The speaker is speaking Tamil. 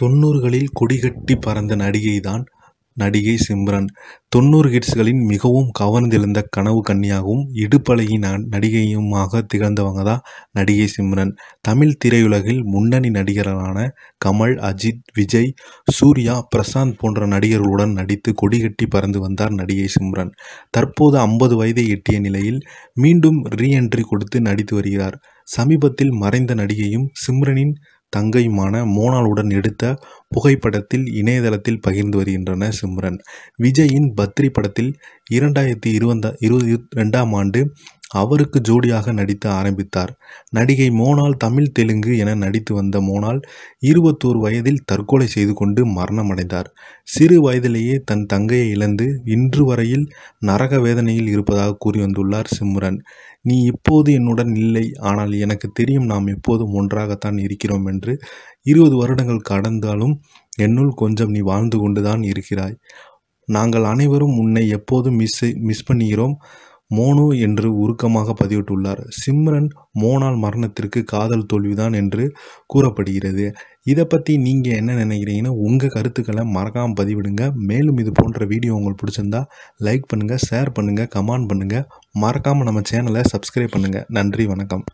தொண்ணூறுகளில் கொடிகட்டி பறந்த நடிகை தான் நடிகை சிம்ரன் தொண்ணூறு கிட்ஸ்களின் மிகவும் கவர்ந்திழந்த கனவு கன்னியாகவும் இடுப்பழகி நடிகையுமாக திகழ்ந்தவங்க தான் நடிகை சிம்ரன் தமிழ் திரையுலகில் முன்னணி நடிகர்களான கமல் அஜித் விஜய் சூர்யா பிரசாந்த் போன்ற நடிகர்களுடன் நடித்து கொடிகட்டி பறந்து வந்தார் நடிகை சிம்ரன் தற்போது ஐம்பது வயதை எட்டிய நிலையில் மீண்டும் ரீஎன்ட்ரி கொடுத்து நடித்து வருகிறார் சமீபத்தில் மறைந்த நடிகையும் சிம்ரனின் தங்கையுமான மோனாலுடன் எடுத்த புகைப்படத்தில் இணையதளத்தில் பகிர்ந்து வருகின்றனர் சிம்ரன் விஜயின் பத்ரி படத்தில் இரண்டாயிரத்தி இருபந்த இருபது ரெண்டாம் ஆண்டு அவருக்கு ஜோடியாக நடித்த ஆரம்பித்தார் நடிகை மோனால் தமிழ் தெலுங்கு என நடித்து வந்த மோனால் இருபத்தோரு வயதில் தற்கொலை செய்து கொண்டு மரணமடைந்தார் சிறு வயதிலேயே தன் தங்கையை இழந்து இன்று வரையில் நரக வேதனையில் இருப்பதாக கூறி வந்துள்ளார் சிம்ரன் நீ இப்போது என்னுடன் இல்லை ஆனால் எனக்கு தெரியும் நாம் எப்போதும் ஒன்றாகத்தான் இருக்கிறோம் என்று இருபது வருடங்கள் கடந்தாலும் என்னுள் கொஞ்சம் நீ வாழ்ந்து கொண்டுதான் இருக்கிறாய் நாங்கள் அனைவரும் உன்னை எப்போதும் மிஸ் மிஸ் பண்ணுகிறோம் மோனு என்று உருக்கமாக பதிவிட்டுள்ளார் சிம்ரன் மோனால் மரணத்திற்கு காதல் தோல்விதான் என்று கூறப்படுகிறது இதை பற்றி நீங்கள் என்ன நினைக்கிறீங்கன்னா உங்கள் கருத்துக்களை மறக்காமல் பதிவிடுங்க மேலும் இது போன்ற வீடியோ உங்களுக்கு பிடிச்சிருந்தா லைக் பண்ணுங்கள் ஷேர் பண்ணுங்கள் கமெண்ட் பண்ணுங்கள் மறக்காமல் நம்ம சேனலை சப்ஸ்கிரைப் பண்ணுங்கள் நன்றி வணக்கம்